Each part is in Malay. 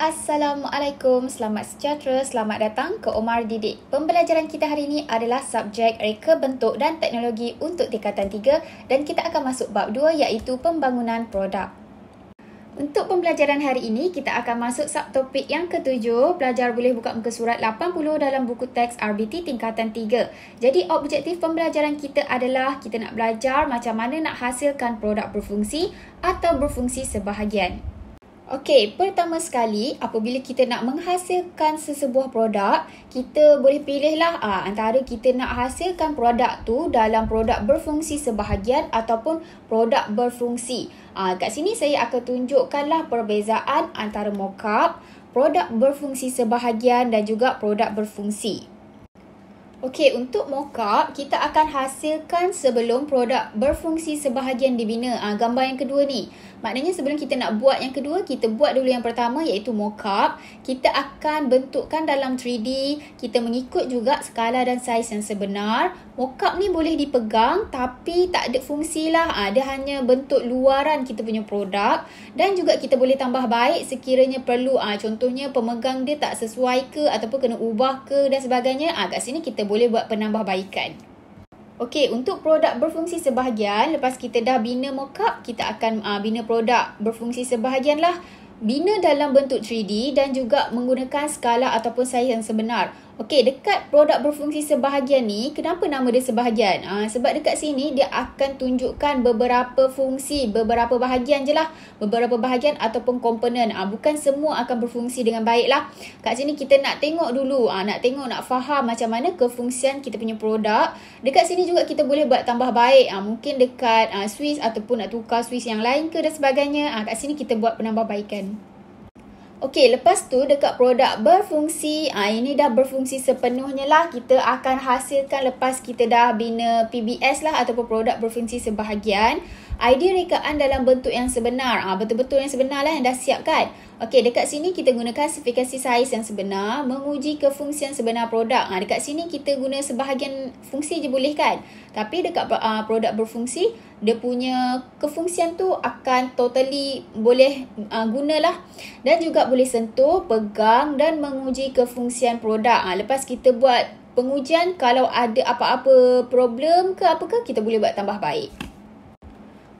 Assalamualaikum, selamat sejahtera, selamat datang ke Omar Didik. Pembelajaran kita hari ini adalah subjek reka bentuk dan teknologi untuk tingkatan 3 dan kita akan masuk bab 2 iaitu pembangunan produk. Untuk pembelajaran hari ini, kita akan masuk subtopik yang ketujuh. Pelajar boleh buka muka surat 80 dalam buku teks RBT tingkatan 3. Jadi, objektif pembelajaran kita adalah kita nak belajar macam mana nak hasilkan produk berfungsi atau berfungsi sebahagian. Okey, pertama sekali apabila kita nak menghasilkan sesebuah produk, kita boleh pilihlah aa, ah, antara kita nak hasilkan produk tu dalam produk berfungsi sebahagian ataupun produk berfungsi. Ah kat sini saya akan tunjukkanlah perbezaan antara mockup, produk berfungsi sebahagian dan juga produk berfungsi. Okey, untuk mockup kita akan hasilkan sebelum produk berfungsi sebahagian dibina. Ah gambar yang kedua ni. Maknanya sebelum kita nak buat yang kedua, kita buat dulu yang pertama iaitu mockup. Kita akan bentukkan dalam 3D, kita mengikut juga skala dan saiz yang sebenar. Mockup ni boleh dipegang tapi tak ada fungsi lah. Ha, dia hanya bentuk luaran kita punya produk dan juga kita boleh tambah baik sekiranya perlu. ha, contohnya pemegang dia tak sesuai ke ataupun kena ubah ke dan sebagainya. Ah ha, kat sini kita boleh buat penambahbaikan. Okey, untuk produk berfungsi sebahagian, lepas kita dah bina mockup, kita akan uh, bina produk berfungsi sebahagian lah. Bina dalam bentuk 3D dan juga menggunakan skala ataupun saiz yang sebenar. Okey, dekat produk berfungsi sebahagian ni, kenapa nama dia sebahagian? Ha, sebab dekat sini dia akan tunjukkan beberapa fungsi, beberapa bahagian je lah. Beberapa bahagian ataupun komponen. Ha, bukan semua akan berfungsi dengan baik lah. Kat sini kita nak tengok dulu, ha, nak tengok, nak faham macam mana kefungsian kita punya produk. Dekat sini juga kita boleh buat tambah baik. Ha, mungkin dekat ha, Swiss ataupun nak tukar Swiss yang lain ke dan sebagainya. Ha, kat sini kita buat penambahbaikan. Okey, lepas tu dekat produk berfungsi, ah ini dah berfungsi sepenuhnya lah. Kita akan hasilkan lepas kita dah bina PBS lah ataupun produk berfungsi sebahagian idea rekaan dalam bentuk yang sebenar. Ah ha, betul-betul yang sebenar lah yang dah siap kan. Okey, dekat sini kita gunakan spesifikasi saiz yang sebenar, menguji kefungsian sebenar produk. Ah ha, dekat sini kita guna sebahagian fungsi je boleh kan. Tapi dekat uh, produk berfungsi, dia punya kefungsian tu akan totally boleh uh, gunalah dan juga boleh sentuh, pegang dan menguji kefungsian produk. Ah ha, lepas kita buat pengujian kalau ada apa-apa problem ke apa ke kita boleh buat tambah baik.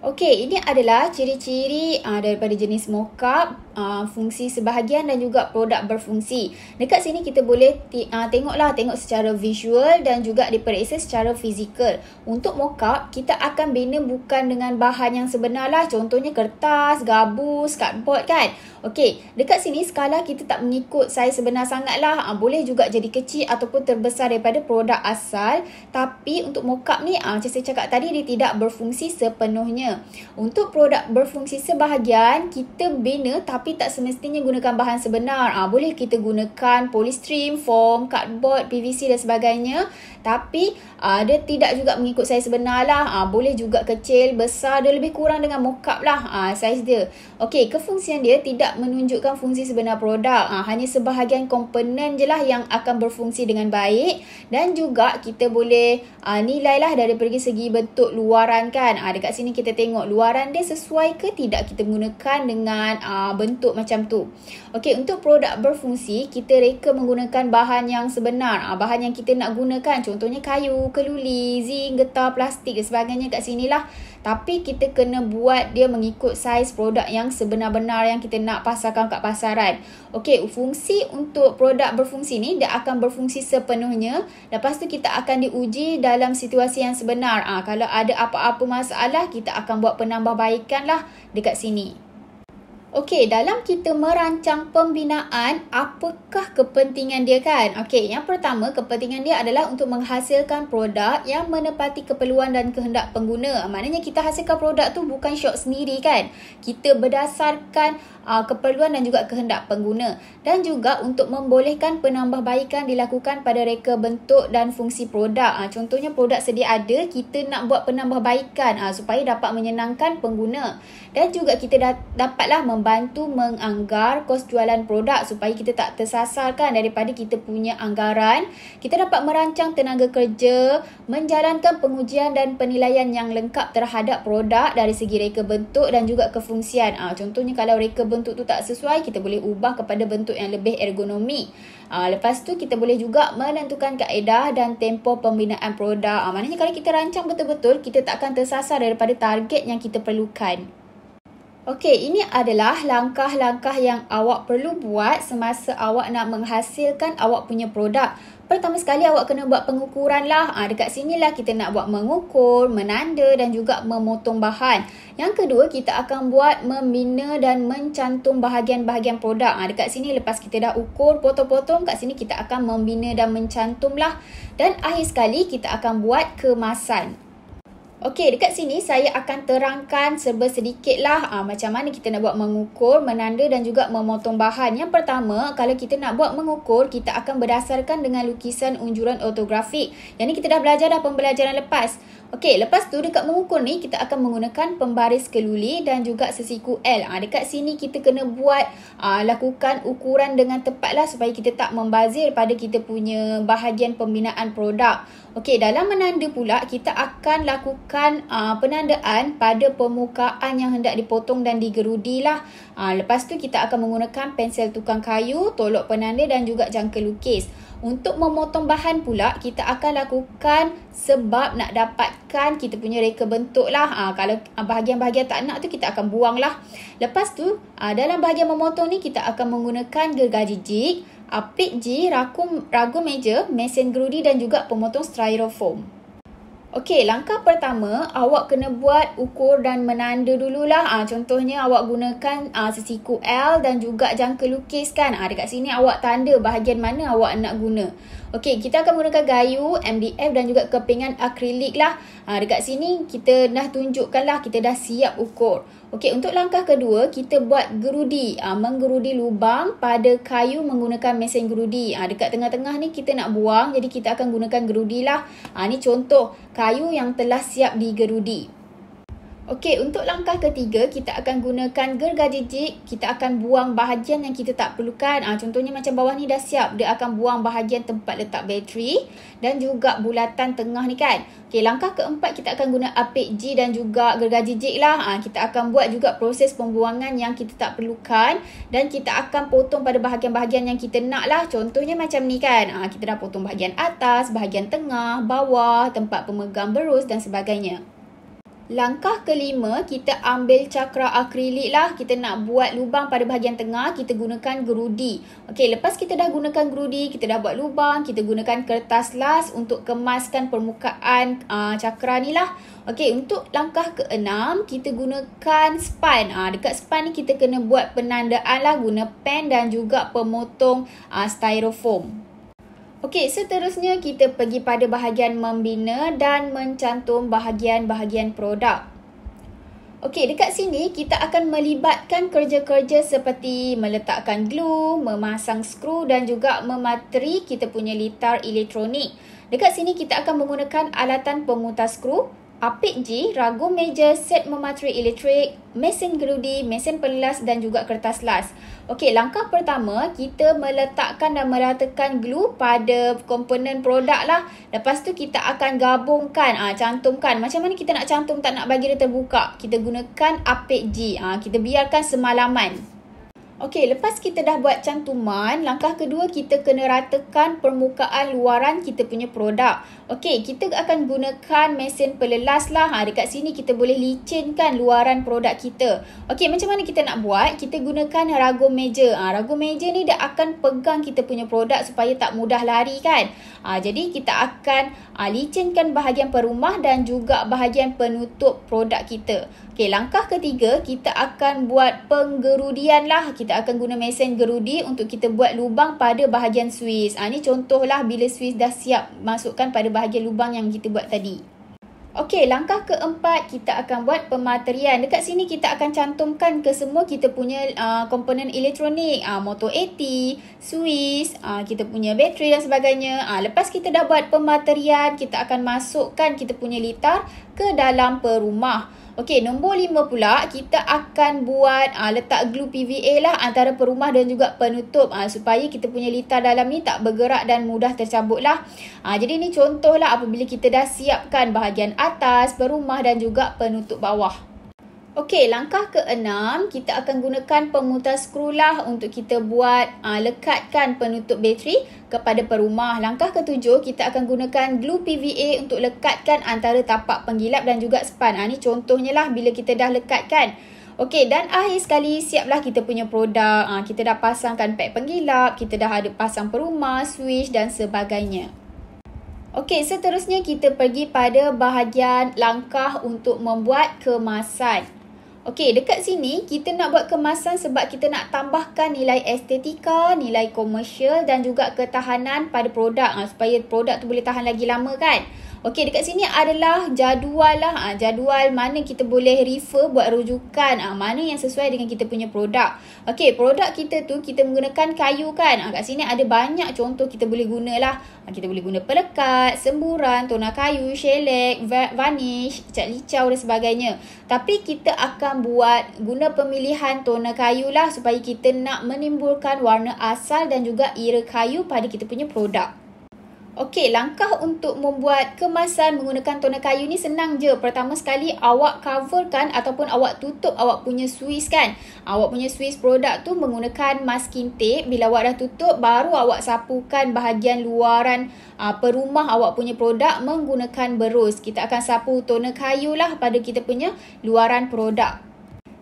Okey, ini adalah ciri-ciri uh, daripada jenis mock Uh, fungsi sebahagian dan juga produk berfungsi. Dekat sini kita boleh t- uh, tengoklah, tengok secara visual dan juga diperiksa secara fizikal. Untuk mockup, kita akan bina bukan dengan bahan yang sebenar lah. Contohnya kertas, gabus, cardboard kan. Okey, dekat sini skala kita tak mengikut saiz sebenar sangatlah. Uh, boleh juga jadi kecil ataupun terbesar daripada produk asal. Tapi untuk mockup ni, uh, macam saya cakap tadi, dia tidak berfungsi sepenuhnya. Untuk produk berfungsi sebahagian, kita bina tapi tapi tak semestinya gunakan bahan sebenar. Ah, ha, boleh kita gunakan polystream, foam, cardboard, PVC dan sebagainya. Tapi uh, tidak juga mengikut saiz sebenar lah. Ha, boleh juga kecil, besar, dia lebih kurang dengan mockup lah ha, saiz dia. Okey, kefungsian dia tidak menunjukkan fungsi sebenar produk. Ha, hanya sebahagian komponen je lah yang akan berfungsi dengan baik. Dan juga kita boleh uh, nilai lah dari pergi segi bentuk luaran kan. Ha, dekat sini kita tengok luaran dia sesuai ke tidak kita gunakan dengan uh, bentuk bentuk macam tu. Okey, untuk produk berfungsi, kita reka menggunakan bahan yang sebenar. Ha, bahan yang kita nak gunakan, contohnya kayu, keluli, zinc, getah, plastik dan sebagainya kat sini lah. Tapi kita kena buat dia mengikut saiz produk yang sebenar-benar yang kita nak pasarkan kat pasaran. Okey, fungsi untuk produk berfungsi ni, dia akan berfungsi sepenuhnya. Lepas tu kita akan diuji dalam situasi yang sebenar. Ha, kalau ada apa-apa masalah, kita akan buat penambahbaikan lah dekat sini. Sini. Okey, dalam kita merancang pembinaan, apakah kepentingan dia kan? Okey, yang pertama, kepentingan dia adalah untuk menghasilkan produk yang menepati keperluan dan kehendak pengguna. Maknanya kita hasilkan produk tu bukan syok sendiri kan? Kita berdasarkan uh, keperluan dan juga kehendak pengguna. Dan juga untuk membolehkan penambahbaikan dilakukan pada reka bentuk dan fungsi produk. Uh, contohnya produk sedia ada, kita nak buat penambahbaikan uh, supaya dapat menyenangkan pengguna. Dan juga kita da- dapatlah mem- membantu menganggar kos jualan produk supaya kita tak tersasar kan daripada kita punya anggaran. Kita dapat merancang tenaga kerja, menjalankan pengujian dan penilaian yang lengkap terhadap produk dari segi reka bentuk dan juga kefungsian. Ha, contohnya kalau reka bentuk tu tak sesuai, kita boleh ubah kepada bentuk yang lebih ergonomi. Ha, lepas tu kita boleh juga menentukan kaedah dan tempoh pembinaan produk. Ha, maknanya kalau kita rancang betul-betul, kita tak akan tersasar daripada target yang kita perlukan. Okey, ini adalah langkah-langkah yang awak perlu buat semasa awak nak menghasilkan awak punya produk. Pertama sekali awak kena buat pengukuran lah. Ha, dekat lah kita nak buat mengukur, menanda dan juga memotong bahan. Yang kedua kita akan buat membina dan mencantum bahagian-bahagian produk. Ha, dekat sini lepas kita dah ukur, potong-potong, kat sini kita akan membina dan mencantum lah. Dan akhir sekali kita akan buat kemasan. Okey, dekat sini saya akan terangkan serba sedikitlah ha, ah, macam mana kita nak buat mengukur, menanda dan juga memotong bahan. Yang pertama, kalau kita nak buat mengukur, kita akan berdasarkan dengan lukisan unjuran ortografik. Yang ni kita dah belajar dah pembelajaran lepas. Okey, lepas tu dekat mengukur ni kita akan menggunakan pembaris keluli dan juga sesiku L. Ha, dekat sini kita kena buat uh, lakukan ukuran dengan tepatlah supaya kita tak membazir pada kita punya bahagian pembinaan produk. Okey, dalam menanda pula kita akan lakukan uh, penandaan pada permukaan yang hendak dipotong dan digerudilah. Ha, lepas tu kita akan menggunakan pensel tukang kayu, tolok penanda dan juga jangka lukis. Untuk memotong bahan pula, kita akan lakukan sebab nak dapatkan kita punya reka bentuk lah. Ha, kalau ah, bahagian-bahagian tak nak tu, kita akan buang lah. Lepas tu, ha, dalam bahagian memotong ni, kita akan menggunakan gergaji jig, apik ji, ragu meja, mesin gerudi dan juga pemotong styrofoam. Okey, langkah pertama awak kena buat ukur dan menanda dululah. Ah ha, contohnya awak gunakan ha, sesiku L dan juga jangka lukis kan. Ah ha, dekat sini awak tanda bahagian mana awak nak guna. Okey, kita akan menggunakan gayu, MDF dan juga kepingan akrilik lah. Ha, dekat sini kita dah tunjukkan lah, kita dah siap ukur. Okey, untuk langkah kedua, kita buat gerudi. Ha, menggerudi lubang pada kayu menggunakan mesin gerudi. Ha, dekat tengah-tengah ni kita nak buang, jadi kita akan gunakan gerudi lah. Ha, ni contoh kayu yang telah siap digerudi. Okey, untuk langkah ketiga, kita akan gunakan gergaji jig. Kita akan buang bahagian yang kita tak perlukan. Ha, contohnya macam bawah ni dah siap. Dia akan buang bahagian tempat letak bateri dan juga bulatan tengah ni kan. Okey, langkah keempat kita akan guna apik G dan juga gergaji jig lah. Ha, kita akan buat juga proses pembuangan yang kita tak perlukan dan kita akan potong pada bahagian-bahagian yang kita nak lah. Contohnya macam ni kan. Ha, kita dah potong bahagian atas, bahagian tengah, bawah, tempat pemegang berus dan sebagainya. Langkah kelima, kita ambil cakra akrilik lah. Kita nak buat lubang pada bahagian tengah, kita gunakan gerudi. Okey, lepas kita dah gunakan gerudi, kita dah buat lubang, kita gunakan kertas las untuk kemaskan permukaan uh, cakra ni lah. Okey, untuk langkah keenam, kita gunakan span. Uh, dekat span ni, kita kena buat penandaan lah guna pen dan juga pemotong uh, styrofoam. styrofoam. Okey, seterusnya kita pergi pada bahagian membina dan mencantum bahagian-bahagian produk. Okey, dekat sini kita akan melibatkan kerja-kerja seperti meletakkan glue, memasang skru dan juga memateri kita punya litar elektronik. Dekat sini kita akan menggunakan alatan pemutar skru, Apik G, ragu meja, set mematri elektrik, mesin gerudi mesin pelas dan juga kertas las. Okey, langkah pertama, kita meletakkan dan meratakan glue pada komponen produk lah. Lepas tu, kita akan gabungkan, ah, cantumkan. Macam mana kita nak cantum, tak nak bagi dia terbuka. Kita gunakan Apik G. Ah, kita biarkan Semalaman. Okey, lepas kita dah buat cantuman, langkah kedua kita kena ratakan permukaan luaran kita punya produk. Okey, kita akan gunakan mesin pelelas lah. Ha, dekat sini kita boleh licinkan luaran produk kita. Okey, macam mana kita nak buat? Kita gunakan ragu meja. Ha, ragu meja ni dia akan pegang kita punya produk supaya tak mudah lari kan? Ha, jadi, kita akan ha, licinkan bahagian perumah dan juga bahagian penutup produk kita. Okey, langkah ketiga kita akan buat penggerudian lah. Kita akan guna mesin gerudi untuk kita buat lubang pada bahagian swiss. Ha, ini contohlah bila swiss dah siap masukkan pada bahagian lubang yang kita buat tadi. Okey, langkah keempat kita akan buat pematerian. Dekat sini kita akan cantumkan ke semua kita punya uh, komponen elektronik. Uh, motor AT, swiss, uh, kita punya bateri dan sebagainya. Uh, lepas kita dah buat pematerian, kita akan masukkan kita punya litar ke dalam perumah. Okey, nombor lima pula kita akan buat aa, ah, letak glue PVA lah antara perumah dan juga penutup aa, ah, supaya kita punya litar dalam ni tak bergerak dan mudah tercabut lah. Aa, ah, jadi ni contohlah apabila kita dah siapkan bahagian atas, perumah dan juga penutup bawah. Okey, langkah keenam, kita akan gunakan pemutar skru lah untuk kita buat uh, lekatkan penutup bateri kepada perumah. Langkah ketujuh, kita akan gunakan glue PVA untuk lekatkan antara tapak penggilap dan juga span. Ha, ah, ini contohnya lah bila kita dah lekatkan. Okey, dan akhir sekali, siaplah kita punya produk. Ha, kita dah pasangkan pack penggilap, kita dah ada pasang perumah, switch dan sebagainya. Okey, seterusnya kita pergi pada bahagian langkah untuk membuat kemasan. Okey, dekat sini kita nak buat kemasan sebab kita nak tambahkan nilai estetika, nilai komersial dan juga ketahanan pada produk ah, supaya produk tu boleh tahan lagi lama kan. Okey dekat sini adalah jadual lah ha, jadual mana kita boleh refer buat rujukan ha, mana yang sesuai dengan kita punya produk. Okey produk kita tu kita menggunakan kayu kan. Ha, kat sini ada banyak contoh kita boleh guna lah Ha, kita boleh guna pelekat, semburan, tona kayu, shellac, varnish, cat licau dan sebagainya. Tapi kita akan buat guna pemilihan tona kayu lah supaya kita nak menimbulkan warna asal dan juga ira kayu pada kita punya produk. Okey, langkah untuk membuat kemasan menggunakan toner kayu ni senang je. Pertama sekali, awak coverkan ataupun awak tutup awak punya Swiss kan. Awak punya Swiss produk tu menggunakan masking tape. Bila awak dah tutup, baru awak sapukan bahagian luaran aa, ah, perumah awak punya produk menggunakan berus. Kita akan sapu toner kayu lah pada kita punya luaran produk.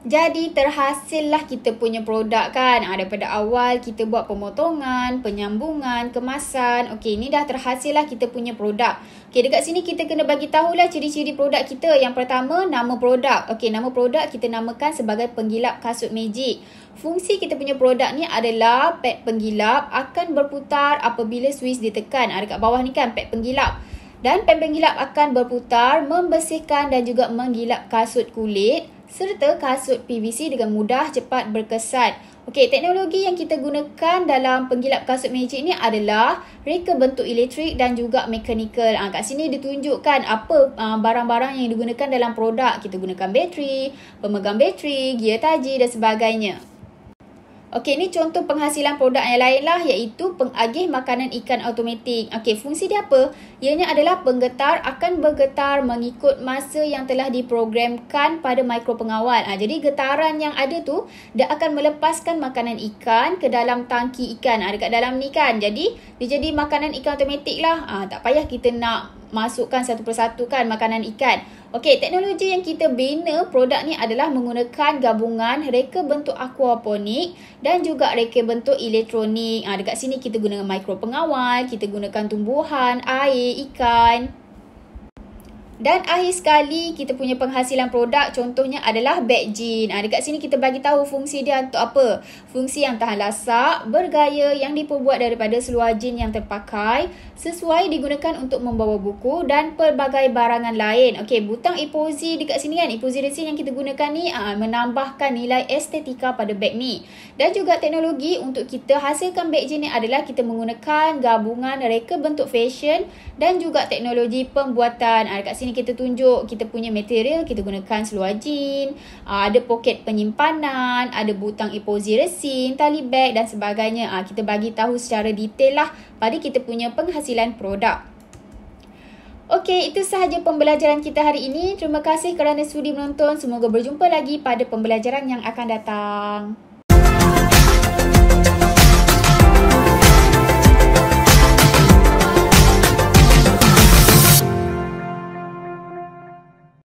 Jadi terhasillah kita punya produk kan. Ha, daripada awal kita buat pemotongan, penyambungan, kemasan. Okey, ini dah terhasillah kita punya produk. Okey, dekat sini kita kena bagi tahulah ciri-ciri produk kita. Yang pertama, nama produk. Okey, nama produk kita namakan sebagai penggilap kasut magic. Fungsi kita punya produk ni adalah pad penggilap akan berputar apabila switch ditekan. Ha, ah, kat bawah ni kan pad penggilap. Dan pad penggilap akan berputar, membersihkan dan juga menggilap kasut kulit serta kasut PVC dengan mudah, cepat, berkesan. Okey, teknologi yang kita gunakan dalam penggilap kasut magic ni adalah reka bentuk elektrik dan juga mekanikal. Ha, kat sini ditunjukkan apa ah, barang-barang yang digunakan dalam produk. Kita gunakan bateri, pemegang bateri, gear taji dan sebagainya. Okey, ni contoh penghasilan produk yang lain lah iaitu pengagih makanan ikan automatik. Okey, fungsi dia apa? Ianya adalah penggetar akan bergetar mengikut masa yang telah diprogramkan pada mikro pengawal. Ha, jadi, getaran yang ada tu dia akan melepaskan makanan ikan ke dalam tangki ikan. Ha, dekat dalam ni kan. Jadi, dia jadi makanan ikan automatik lah. Ha, tak payah kita nak masukkan satu persatu kan makanan ikan. Okey, teknologi yang kita bina produk ni adalah menggunakan gabungan reka bentuk aquaponik dan juga reka bentuk elektronik. Ha, dekat sini kita gunakan mikro pengawal, kita gunakan tumbuhan, air, ikan. Dan akhir sekali kita punya penghasilan produk contohnya adalah bag jean. Ha, dekat sini kita bagi tahu fungsi dia untuk apa. Fungsi yang tahan lasak, bergaya yang diperbuat daripada seluar jean yang terpakai, sesuai digunakan untuk membawa buku dan pelbagai barangan lain. Okey, butang epoxy dekat sini kan, epoxy resin yang kita gunakan ni ha, menambahkan nilai estetika pada bag ni. Dan juga teknologi untuk kita hasilkan bag jean ni adalah kita menggunakan gabungan reka bentuk fashion dan juga teknologi pembuatan. Ha, dekat sini sini kita tunjuk kita punya material kita gunakan seluar jean, uh, ah, ada poket penyimpanan, ada butang epoxy resin, tali bag dan sebagainya. Uh, kita bagi tahu secara detail lah pada kita punya penghasilan produk. Okey, itu sahaja pembelajaran kita hari ini. Terima kasih kerana sudi menonton. Semoga berjumpa lagi pada pembelajaran yang akan datang.